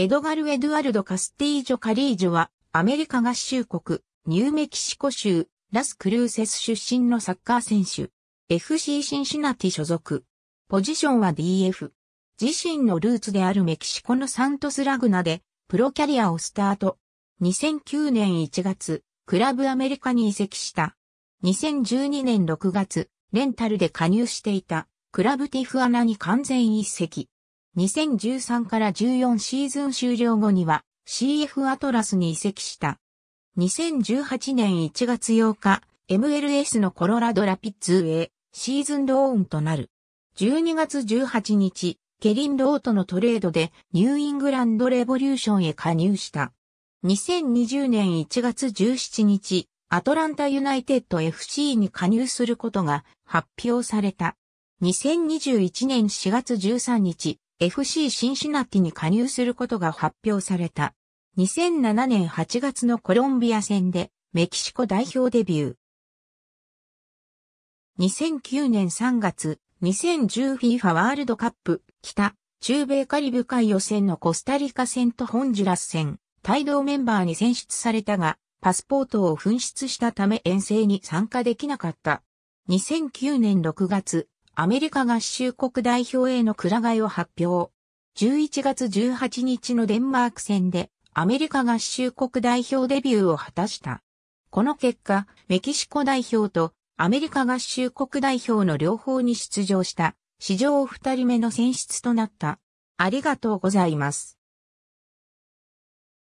エドガル・エドゥアルド・カスティージョ・カリージョは、アメリカ合衆国、ニューメキシコ州、ラス・クルーセス出身のサッカー選手。FC シンシナティ所属。ポジションは DF。自身のルーツであるメキシコのサントスラグナで、プロキャリアをスタート。2009年1月、クラブアメリカに移籍した。2012年6月、レンタルで加入していた、クラブティフアナに完全移籍。2013から14シーズン終了後には CF アトラスに移籍した。2018年1月8日、MLS のコロラドラピッツへシーズンローンとなる。12月18日、ケリン・ローとのトレードでニューイングランドレボリューションへ加入した。2020年1月17日、アトランタユナイテッド FC に加入することが発表された。2021年4月13日、FC シンシナティに加入することが発表された。2007年8月のコロンビア戦でメキシコ代表デビュー。2009年3月、2010FIFA ワールドカップ北中米カリブ海予選のコスタリカ戦とホンジュラス戦、帯同メンバーに選出されたが、パスポートを紛失したため遠征に参加できなかった。2009年6月、アメリカ合衆国代表へのくら替えを発表。11月18日のデンマーク戦でアメリカ合衆国代表デビューを果たした。この結果、メキシコ代表とアメリカ合衆国代表の両方に出場した史上二人目の選出となった。ありがとうございます。